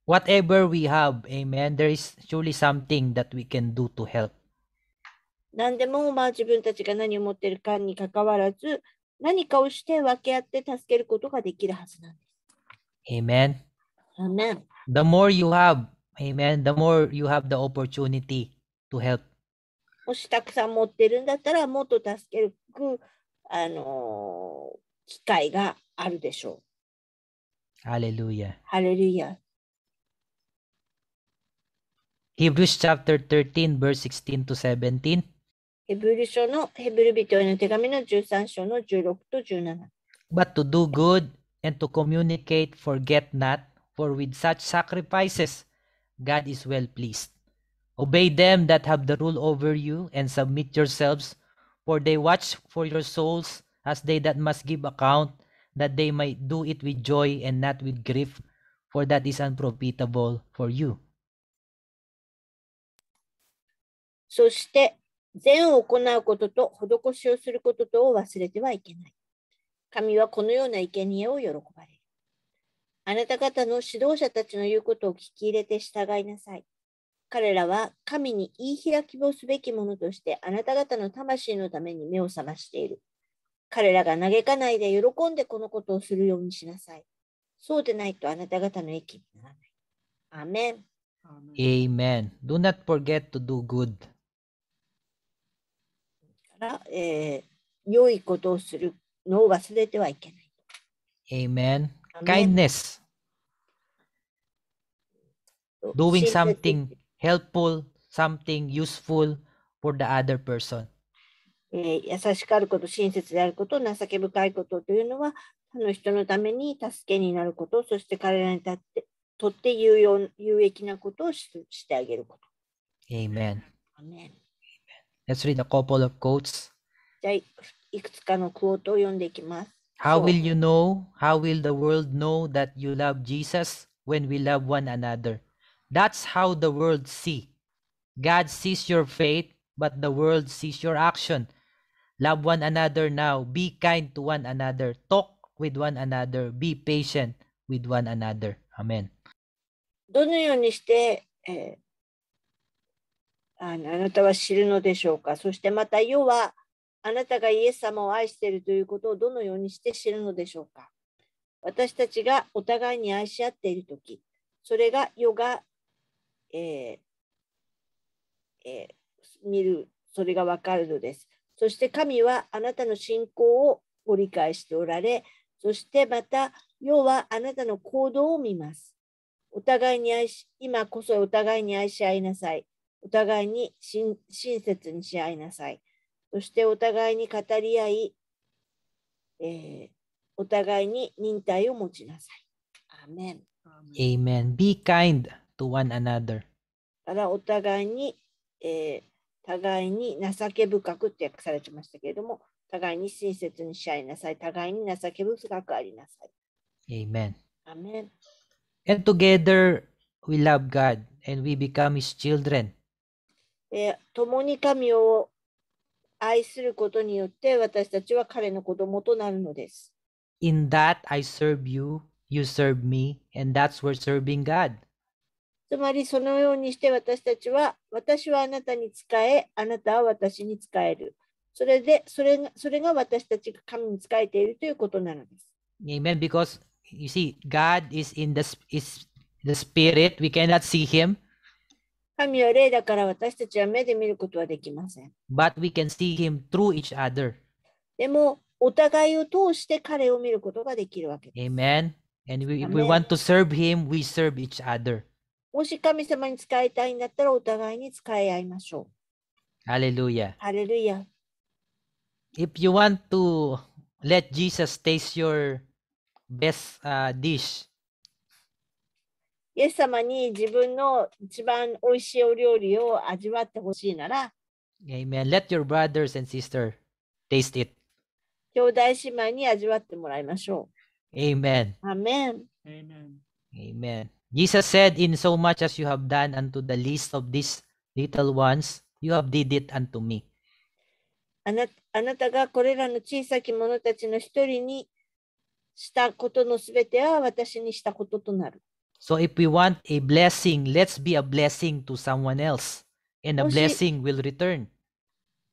whatever we have, amen, there is surely something that we can do to help.
何でもまあ自分たちが何を持っているかにかかわらず、何かをして分け合って助けることができるはずなんです。
Amen. Amen. The more you have, amen, the more you have the opportunity to help.
もしたくさん持ってるんだったら、もっと助ける、く、あのー、機会があるでしょう。
ハレルヤ。
ハレルヤ。
Hebrews chapter 13 verse 16 to 17. But to do good and to communicate forget not, for with such sacrifices God is well pleased. Obey them that have the rule over you and submit yourselves, for they watch for your souls as they that must give account, that they might do it with joy and not with grief, for that is unprofitable for
you.
そして、善を行うことと施しをすることとを忘れてはいけない。神はこのような生贄を喜ばれる。あなた方の指導者たちの言うことを聞き入れて従いなさい。彼らは神に言い開きをすべきものとしてあなた方の魂のために目を覚ましている。彼らが嘆かないで喜んでこのことをするようにしなさい。そうでないとあなた方の益にならない。アメン。
Amen. Do not forget to do good
から、えー、良いことをするのを忘れてはいけな
い。Amen. Kindness.
Doing something
helpful, something useful for the other person.
え優しくあること、親切であること、情け深いことというのは、他の人のために助けになること、そして彼らにとってとって有用有益なことをししてあげるこ
と。Amen. Let's read a couple
of quotes. じゃあ、いくつかのクォートを読んでいきます。How will you
know? How will the world know that you love Jesus when we love one another? That's how the world see. God sees your faith, but the world sees your action. Love one another now. Be kind to one another. Talk with one another. Be patient with one another. Amen.
どのようにして、えーあなたは知るのでしょうかそしてまた世はあなたがイエス様を愛しているということをどのようにして知るのでしょうか私たちがお互いに愛し合っているとき、それが世が、えーえー、見る、それがわかるのです。そして神はあなたの信仰をご理解しておられ、そしてまた世はあなたの行動を見ます。お互いに愛し、今こそお互いに愛し合いなさい。お互いに親切にし合いなさい。そしてお互いに語り合い、えー、お互いに忍耐を持ちなさい。アメン。
a m e ン。Be kind to one another.
ただお互いに、えー、互いに情け深くって訳されてましたけれども、互いに親切にし合いなさい。互いに情け深くありなさい。a m e ン。a m e ン。
And together we love God and we become His children.
えー、共に神を愛することによって私たちは彼の子供となるのです。
In that I serve you, you serve me, and that's where serving God.
つまりそのようにして私たちは、私はあなたに仕え、あなたは私に仕える。それで、それがそれが私たちが神に仕えているということなのです。
Amen. Because you see, God is in the, is the spirit. We cannot see him.
神は霊だから私たちは目で見ることはできません。
But we can see him through each other.
でも、お互いを通して彼を見ることができるわけ
です。Amen. And we, if we want to serve him, we serve each other.
もし神様に使いたいんだったらお互いに使い合いましょ
う。Hallelujah.
Hallelujah.
If you want to let Jesus taste your best uh, dish,
イエス様に自分の一番おいしいお料理を味わってほしいなら、
Amen. Let your brothers and sisters taste it.
兄弟姉妹に味わってもらいましょ
う。Amen.
Amen. Amen.
Amen. Jesus said, In so much as you have done unto the least of these little ones, you have did it unto me.
あなあなたがこれらの小さき者たちの一人にしたことのすべては私にしたこととなる。
So if we want a blessing, let's be a blessing to someone else. And a もし blessing will return.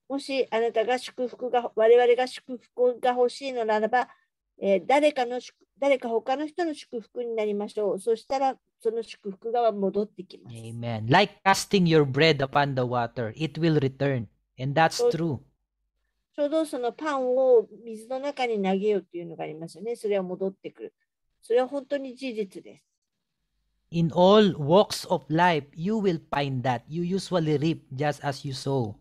もしあなたが祝福が、我々が祝福が欲しいのならば、えー誰かの祝誰か他の人の祝福になりましょう。そしたらその祝福が戻ってきます。
Amen. Like casting your bread upon the water, it will return. And that's So- true.
ちょうどそのパンを水の中に投げようっていうのがありますよね。それは戻ってくる。それは本当に事実です。
In all walks of life, you will find that you usually reap just as you sow.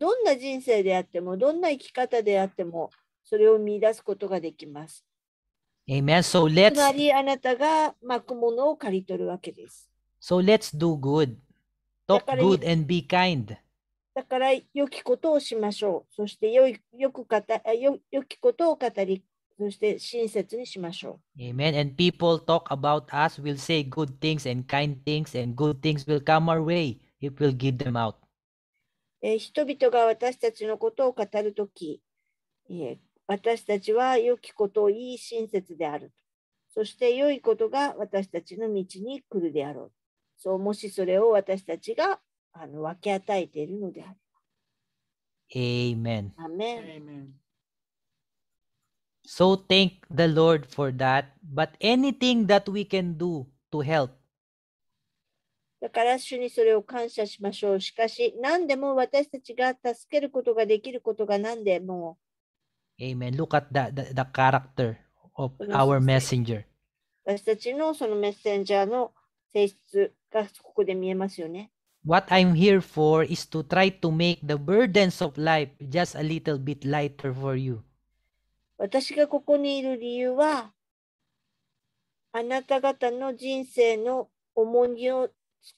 どんな人生であっても、どんな生き方であっても、それを見出すことができます。
Amen. So let's. つま
りあなたが巻くものを刈り取るわけです。
So let's do good. Talk good and be kind.
だから、良きことをしましょう。そして良い、よくかたよ、良きことを語り、そして親切にしましょ
う。Amen. And people talk about us will say good things and kind things and good things will come our way if we'll give them out.
人々が私たちのことを語るとき、私たちは良きことをいい親切である。そして良いことが私たちの道に来るであろう。そうもしそれを私たちがあの分け与えているのであれ
Amen. Amen.
Amen.
So thank the Lord for that. But anything that we can do to help.
だから主にそれを感謝しましょう。しかし、何でも私たちが助けることができることが何でも。
Amen. Look at the, the, the character of our messenger.
私たちのそのメッセンジャーの性質がここで見えますよね。
What I'm here for is to try to make the burdens of life just a little bit lighter for you.
私がここにいる理由は、あなた方の人生の重荷を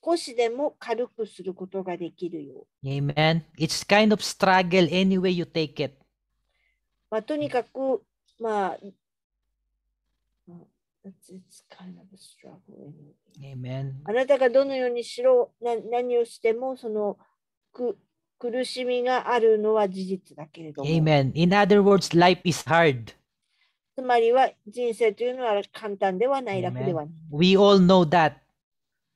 少しでも軽くすることができるよ。
Amen. It's kind of struggle any way you take it.
まあ、とにかく、まあ、It's kind of a struggle. Amen. あなたがどのようにしろ、な何をしても、その苦苦しみがあるのは事実だけれども。Amen.
In other words, life is hard.
つまりは人生というのは簡単ではない、楽ではない。
We all know that.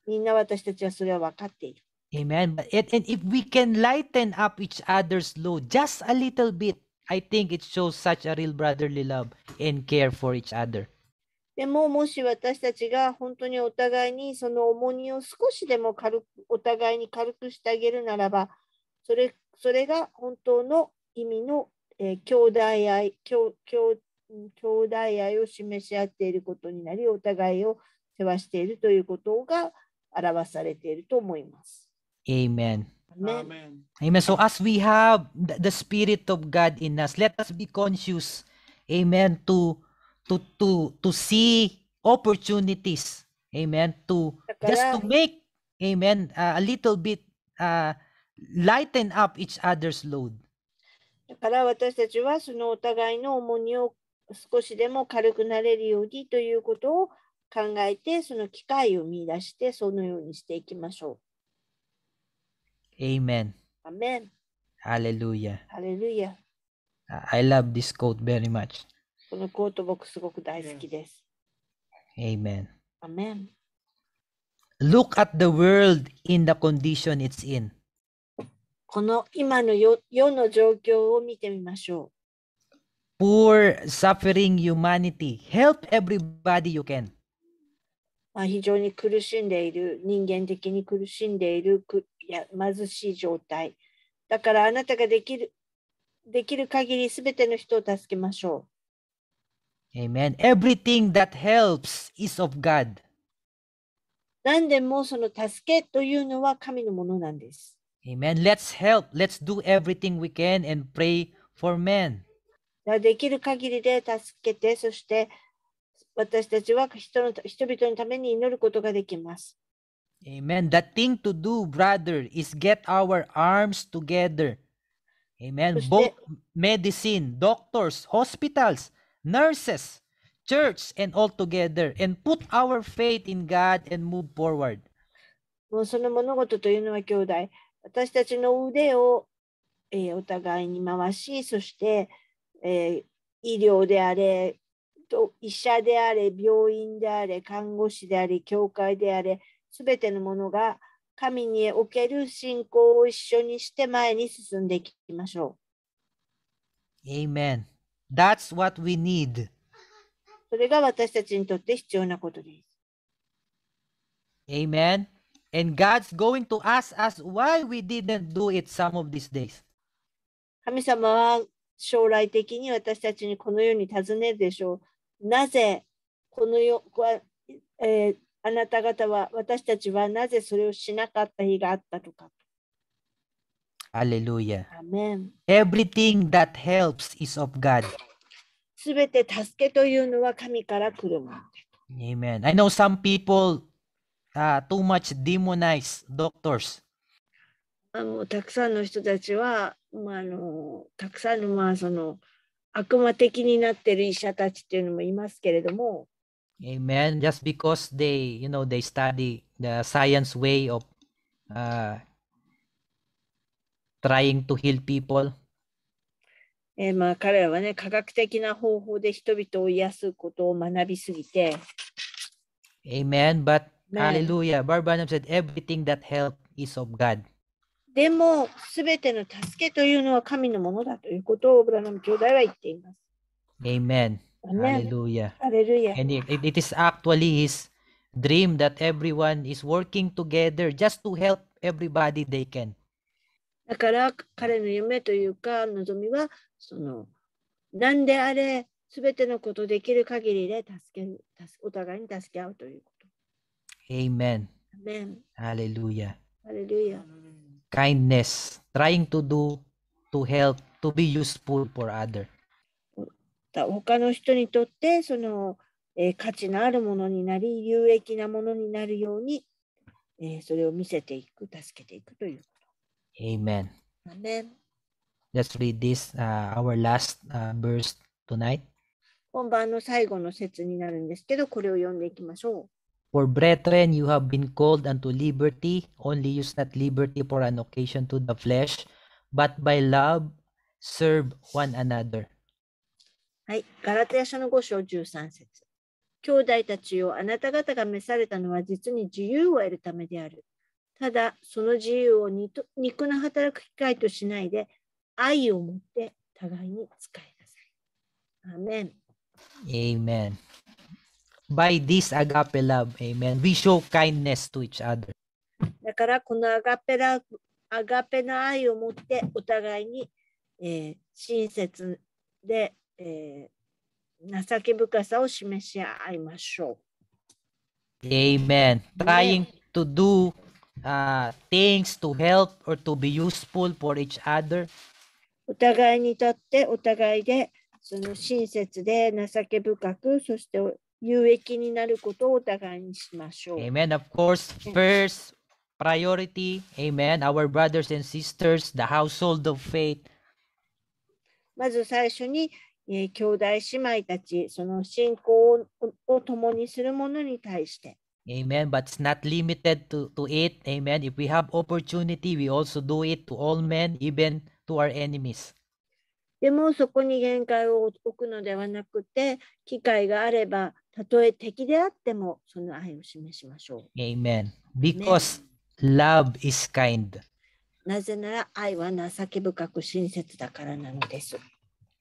みんな私たちはそれは分かっている。
Amen. But, and, and if we can lighten up each other's load just a little bit, I think it shows such a real brotherly love and care for each other.
でももし私たちが本当にお互いにその重荷を少しでも軽くお互いに軽くしてあげるならばそれそれが本当の意味の、えー、兄弟愛兄弟愛を示し合っていることになりお互いを世話しているということが表されていると思います。Amen. Amen.
Amen. So as we have the Spirit of God in us, let us be conscious, Amen, to to to to see opportunities, Amen, to just to make, Amen, uh, a little bit uh, lighten up each other's load.
だから私たちはそのお互いの重荷を少しでも軽くなれるようにということを考えて、その機会を見出して、そのようにしていきましょう。Amen. Amen.
Hallelujah. Hallelujah. I love this quote very much.
このコート僕すごく大好きです。Amen. Amen.
Look at the world in the condition it's in.
この今の世の状況を見てみましょ
う。Poor, suffering humanity. Help everybody you can.
まあ非常に苦しんでいる、人間的に苦しんでいるいや貧しい状態。だからあなたができるできる限りすべての人を助けましょ
う。Amen. Everything that helps is of God.
何でもその助けというのは神のものなんです。
Amen. Let's help. Let's do everything we can and pray for men.
できる限りで助けて、そして私たちは人の人々のために祈ることができます。
Amen. The thing to do, brother, is get our arms together. Amen. Both medicine, doctors, hospitals, nurses, church, and all together, and put our faith in God and move forward.
もうその物事というのは兄弟。私たちの腕を、えー、お互いに回しそして、えー、医療であれと医者であれ病院であれ看護師であれ教会であれ全てのものが神における信仰を一緒にして前に進んでいきましょ
う。Amen. That's what we need.
それが私たちにとって必要なことで
す。Amen. And God's going to ask us why we didn't do it some of these days.
神様は将来的に私たちにこのように尋ねるでしょう。なぜこのよ、えー、あなた方は私たちはなぜそれをしなかった日があったとか。
Hallelujah. Amen. Everything that helps is of God.
すべて助けというのは神から来るもの。
Amen. I know some people uh, too much demonized doctors.
あのたくさんの人たちは、まあ、あのたくさんの,、まあその悪魔的になっている医者たちっていうのもいますけれども。
Amen. Just because they, you know, they study the science way of uh, trying to heal people.
えー、まあ彼らはね、科学的な方法で人々を癒すことを学びすぎて。
Amen. But Amen. Hallelujah. Barbanum said, everything that helped is of God.
でも、すべての助けというのは神のものだということをブラナム兄弟は言っています。
Amen. Amen. Hallelujah. アレルヤ。And it, it- it is actually his dream that everyone is working together just to help everybody they can.
だから彼の夢というか望みはその何であれすべてのことできる限りで助ける助お互いに助け合うというこ Amen. Amen.
Hallelujah. Hallelujah. Kindness, trying to do, to help, to be useful for other.
他の人にとってその、えー、価値のあるものになり、有益なものになるように、えー、それを見せていく、助けていくという Amen. Amen.
Let's read this,、uh, our last、uh, verse tonight.
本番の最後の説になるんですけど、これを読んでいきましょう。
For brethren, you have been called unto liberty, only use not liberty for an occasion to the flesh, but by love serve one another.
はい、ガラテヤ書の5章13節兄弟たちよあなた方が召されたのは実に自由を得るためである。ただ、その自由を肉の働く機会としないで、愛を持って互いに使いなさい。アメン。
アメン。by this agape love, amen, we show kindness to each other.
だからこのアガペラ、アガペの愛を持ってお互いに、えー、親切で、えー、情け深さを示し合いましょ
う。Amen. Trying to do uh, things to help or to be useful for each other.
お互いにとってお互いでその親切で情け深くそして有益になることをお互いにしましょう。
Amen. Of course, first priority, amen, our brothers and sisters, the household of faith.
まず最初に、えー、兄弟姉妹たち、その信仰をを共にする者に対して。
Amen. But it's not limited to, to it. Amen. If we have opportunity, we also do it to all men, even to our enemies.
でもそこに限界を置くのではなくて、機会があれば、たとえ敵であってもその愛を示しましょ
う。Amen. Because、love is kind.
なぜなら愛は情け深く親切だからなのです。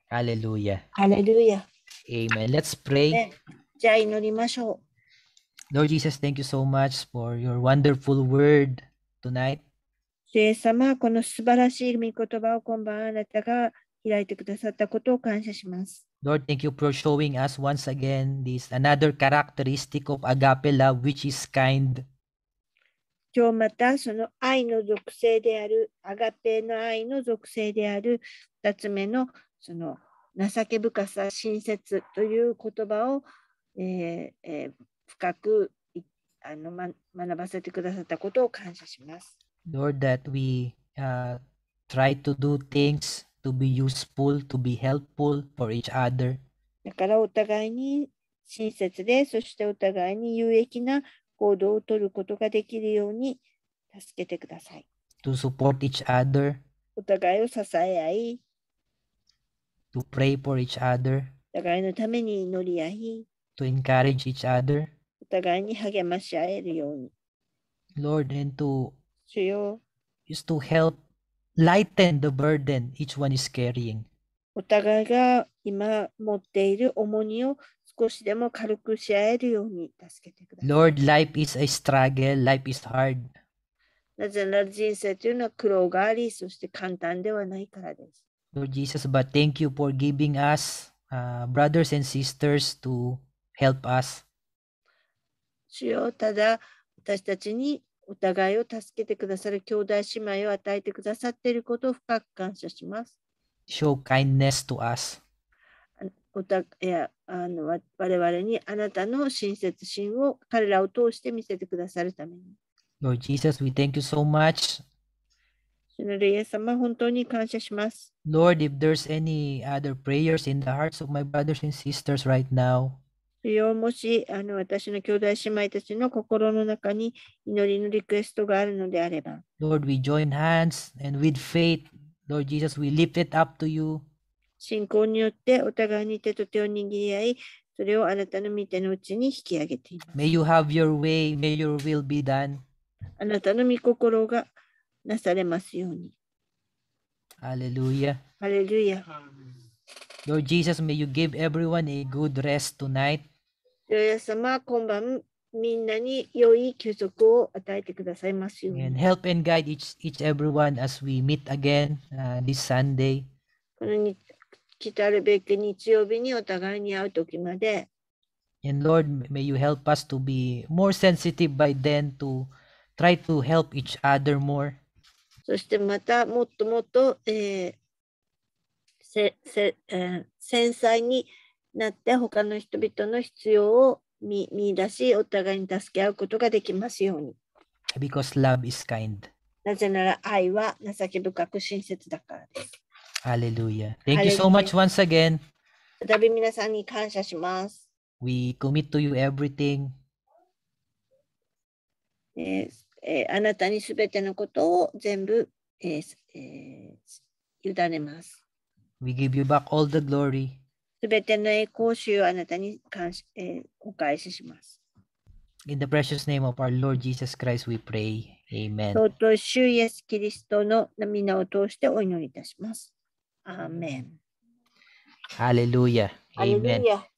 ハレルヤ。ハレルヤ。Amen. Let's pray.
じゃあ祈りましょ
う。Lord Jesus, thank you so much for your wonderful word tonight.
主イエス様、この素晴らしい御言葉を今晩あなたが開いてくださったことを感謝します。
Lord, thank you for showing us once again this another characteristic of agape love, which is kind.
今日またその愛の属性である、アガペの愛の属性である、二つ目のその情け深さ、親切という言葉を、えーえー、深くあの、ま、学ばせてくださったことを感謝します。
Lord, that we、uh, try to do things to be useful, to be helpful for each other. To support each other.
お互いを支え合い。
To pray for each other.
お互いのために祈り合い。
To encourage each other.
お互いに励まし合えるように。
Lord, and to
to
help lighten the burden each one is carrying.
お互いが今持っている重荷を少しでも軽くし合えるように助けて
ください。Lord, life is a struggle, life is hard.
なぜなら人生というのは苦労があり、そして簡単ではないからです。
Lord Jesus, but thank you for giving us、uh, brothers and sisters to help us.
主よただ私たちにお互いを助けてくださる兄弟姉妹を与えてくださっていることを深く感謝します。
Show kindness to us.
おたいやあの我々にあなたの親切心を彼らを通して見せてくださるために。
Lord Jesus, we thank you so much.
主の霊様、本当に感謝します。
Lord, if there's any other prayers in the hearts of my brothers and sisters right now,
主よもしあの私の兄弟姉妹たちの心の中に祈りのリクエストがあるのであれば。
Lord, we join hands and with faith, Lord Jesus, we lift it up to you.
信仰によってお互いに手と手を握り合い、それをあなたの御手のうちに引き上げていま
す。May you have your way, may your will be done.
あなたの御心がなされますように。
Hallelujah.
Hallelujah.
Lord Jesus, may you give everyone a good rest tonight.
イエス様、今晩みんなに良い休息を与えてくださいますように。
And help and guide each, each everyone as we meet again、uh, this Sunday.
この日来たるべき日曜日にお互いに会う時まで。
And Lord, may you help us to be more sensitive by then to try to help each other more.
そしてまたもっともっと、えーせせえー、繊細になって他の人々の必要を見見出し、お互いに助け合うことができますように。
Because love is kind.
なぜなら愛は情け深く親切だからです。
Hallelujah. Thank you so much once again.
再び皆さんに感謝します。
We commit to you everything. えー
えー、あなたにすべてのことを全部、えーえー、委ねます。
We give you back all the glory.
すべての栄光主をあなたに感謝、えー、お返しします。
In the precious name of our Lord Jesus Christ, we pray. Amen.
Hallelujah. アーメ
ン。